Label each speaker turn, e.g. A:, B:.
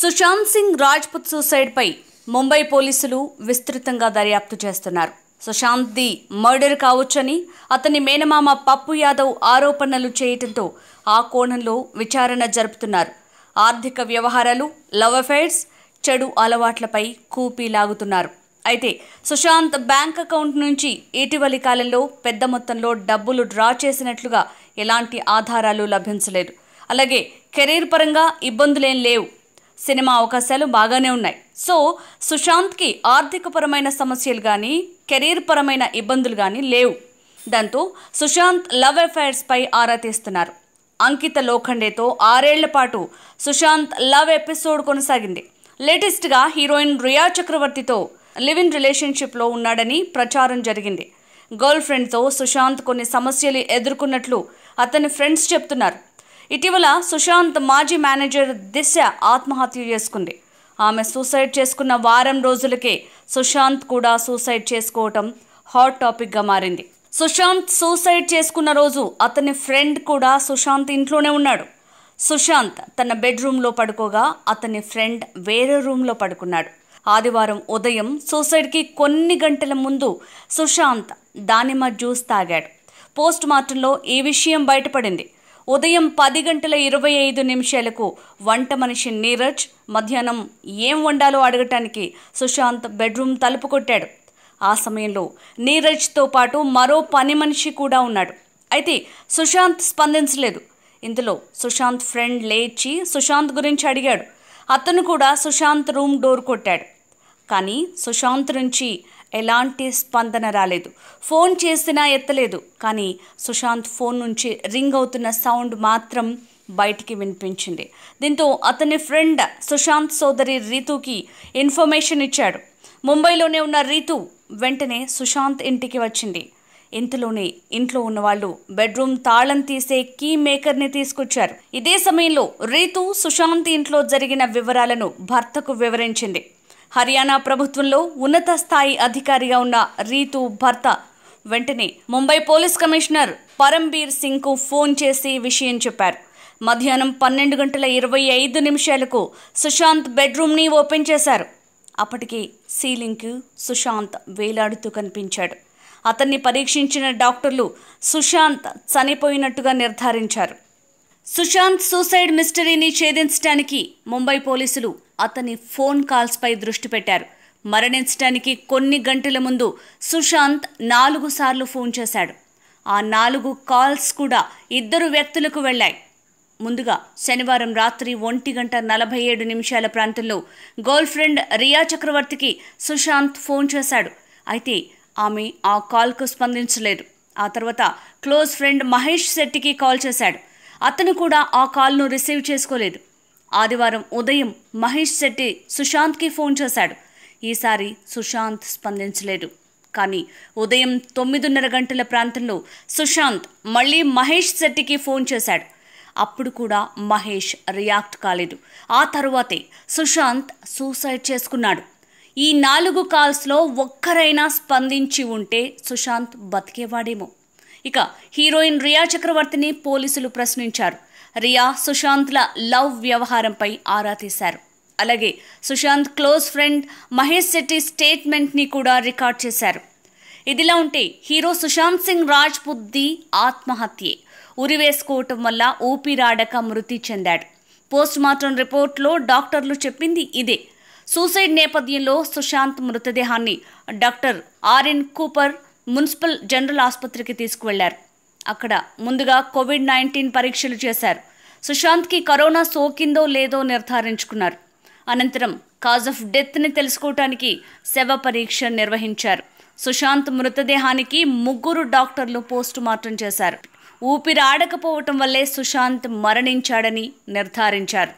A: సుశాంత్ సింగ్ రాజ్పుత్ సూసైడ్పై ముంబై పోలీసులు విస్తృతంగా దర్యాప్తు చేస్తున్నారు సుశాంత్ ది మర్డర్ కావచ్చని అతని మేనమామ పప్పు యాదవ్ ఆరోపణలు చేయటంతో ఆ కోణంలో విచారణ జరుపుతున్నారు ఆర్థిక వ్యవహారాలు లవ్ అఫైర్స్ చెడు అలవాట్లపై కూపీ లాగుతున్నారు అయితే సుశాంత్ బ్యాంక్ అకౌంట్ నుంచి ఇటీవలి కాలంలో పెద్ద మొత్తంలో డబ్బులు డ్రా చేసినట్లుగా ఎలాంటి ఆధారాలు లభించలేదు అలాగే కెరీర్ పరంగా ఇబ్బందులేం లేవు సినిమా అవకాశాలు బాగానే ఉన్నాయి సో సుశాంత్కి ఆర్థికపరమైన సమస్యలు కానీ కెరీర్ పరమైన ఇబ్బందులు కానీ లేవు దాంతో సుశాంత్ లవ్ అఫైర్స్పై ఆరా తీస్తున్నారు అంకిత లోఖండేతో ఆరేళ్ల పాటు సుశాంత్ లవ్ ఎపిసోడ్ కొనసాగింది లేటెస్ట్గా హీరోయిన్ రియా చక్రవర్తితో లివ్ ఇన్ రిలేషన్షిప్లో ఉన్నాడని ప్రచారం జరిగింది గర్ల్ ఫ్రెండ్తో సుశాంత్ కొన్ని సమస్యలు ఎదుర్కొన్నట్లు అతని ఫ్రెండ్స్ చెప్తున్నారు ఇటీవల సుశాంత్ మాజీ మేనేజర్ దిశ ఆత్మహత్య చేసుకుంది ఆమె సూసైడ్ చేసుకున్న వారం రోజులకే సుశాంత్ కూడా సూసైడ్ చేసుకోవటం హాట్ టాపిక్గా మారింది సుశాంత్ సూసైడ్ చేసుకున్న రోజు అతని ఫ్రెండ్ కూడా సుశాంత్ ఇంట్లోనే ఉన్నాడు సుశాంత్ తన బెడ్రూమ్లో పడుకోగా అతని ఫ్రెండ్ వేరే రూమ్లో పడుకున్నాడు ఆదివారం ఉదయం సూసైడ్కి కొన్ని గంటల ముందు సుశాంత్ దానిమ్మ జ్యూస్ తాగాడు పోస్ట్ మార్టంలో ఈ విషయం బయటపడింది ఉదయం పది గంటల ఇరవై ఐదు నిమిషాలకు వంట మనిషి నీరజ్ మధ్యాహ్నం ఏం వండాలో అడగటానికి సుశాంత్ బెడ్రూమ్ తలుపు కొట్టాడు ఆ సమయంలో నీరజ్తో పాటు మరో పని మనిషి కూడా ఉన్నాడు అయితే సుశాంత్ స్పందించలేదు ఇందులో సుశాంత్ ఫ్రెండ్ లేచి సుశాంత్ గురించి అడిగాడు అతను కూడా సుశాంత్ రూమ్ డోర్ కొట్టాడు కానీ సుశాంత్ నుంచి ఎలాంటి స్పందన రాలేదు ఫోన్ చేసినా ఎత్తలేదు కానీ సుశాంత్ ఫోన్ నుంచి రింగ్ అవుతున్న సౌండ్ మాత్రం బయటికి వినిపించింది దీంతో అతని ఫ్రెండ్ సుశాంత్ సోదరి రీతుకి ఇన్ఫర్మేషన్ ఇచ్చాడు ముంబైలోనే ఉన్న రీతు వెంటనే సుశాంత్ ఇంటికి వచ్చింది ఇంతలోనే ఇంట్లో ఉన్నవాళ్ళు బెడ్రూమ్ తాళం తీసే కీ మేకర్ని తీసుకొచ్చారు ఇదే సమయంలో రీతు సుశాంత్ ఇంట్లో జరిగిన వివరాలను భర్తకు వివరించింది హర్యానా ప్రభుత్వంలో ఉన్నత స్థాయి అధికారిగా ఉన్న రీతు భర్త వెంటనే ముంబై పోలీస్ కమిషనర్ పరంబీర్ సింగ్కు ఫోన్ చేసి విషయం చెప్పారు మధ్యాహ్నం పన్నెండు గంటల ఇరవై ఐదు నిమిషాలకు సుశాంత్ బెడ్రూమ్ని ఓపెన్ చేశారు అప్పటికి సీలింగ్కి సుశాంత్ వేలాడుతూ కనిపించాడు అతన్ని పరీక్షించిన డాక్టర్లు సుశాంత్ చనిపోయినట్టుగా నిర్ధారించారు సుశాంత్ సూసైడ్ మిస్టరీని ఛేదించడానికి ముంబై పోలీసులు అతని ఫోన్ కాల్స్పై దృష్టి పెట్టారు మరణించడానికి కొన్ని గంటల ముందు సుశాంత్ నాలుగు సార్లు ఫోన్ చేశాడు ఆ నాలుగు కాల్స్ కూడా ఇద్దరు వ్యక్తులకు వెళ్ళాయి ముందుగా శనివారం రాత్రి ఒంటి గంట నలభై ఏడు నిమిషాల ప్రాంతంలో గర్ల్ ఫ్రెండ్ రియా చక్రవర్తికి సుశాంత్ ఫోన్ చేశాడు అయితే ఆమె ఆ కాల్కు స్పందించలేదు ఆ తర్వాత క్లోజ్ ఫ్రెండ్ మహేష్ శెట్టికి కాల్ చేశాడు అతను కూడా ఆ కాల్ను రిసీవ్ చేసుకోలేదు ఆదివారం ఉదయం మహేష్ శెట్టి సుశాంత్కి ఫోన్ చేశాడు ఈసారి సుశాంత్ స్పందించలేదు కానీ ఉదయం తొమ్మిదిన్నర గంటల ప్రాంతంలో సుశాంత్ మళ్ళీ మహేష్ శెట్టికి ఫోన్ చేశాడు అప్పుడు కూడా మహేష్ రియాక్ట్ కాలేదు ఆ తరువాతే సుశాంత్ సూసైడ్ చేసుకున్నాడు ఈ నాలుగు కాల్స్లో ఒక్కరైనా స్పందించి ఉంటే సుశాంత్ బతికేవాడేమో ఇక హీరోయిన్ రియా చక్రవర్తిని పోలీసులు ప్రశ్నించారు రియా సుశాంత్ల లవ్ వ్యవహారంపై ఆరా తీశారు అలాగే సుశాంత్ క్లోజ్ ఫ్రెండ్ మహేష్ శెట్టి స్టేట్మెంట్ని కూడా రికార్డ్ చేశారు ఇదిలా ఉంటే హీరో సుశాంత్ సింగ్ రాజ్పుద్ది ఆత్మహత్యే ఉరివేసుకోవటం వల్ల రాడక మృతి చెందాడు పోస్ట్ మార్టం రిపోర్ట్లో డాక్టర్లు చెప్పింది ఇదే సూసైడ్ నేపథ్యంలో సుశాంత్ మృతదేహాన్ని doctor RN Cooper municipal general ఆసుపత్రికి తీసుకువెళ్లారు అక్కడ ముందుగా కోవిడ్ నైన్టీన్ పరీక్షలు చేశారు సుశాంత్కి కరోనా సోకిందో లేదో నిర్ధారించుకున్నారు అనంతరం కాజ్ ఆఫ్ డెత్ని తెలుసుకోవటానికి శవ పరీక్ష నిర్వహించారు సుశాంత్ మృతదేహానికి ముగ్గురు డాక్టర్లు పోస్టు మార్టం చేశారు ఊపిరాడకపోవటం వల్లే సుశాంత్ మరణించాడని నిర్ధారించారు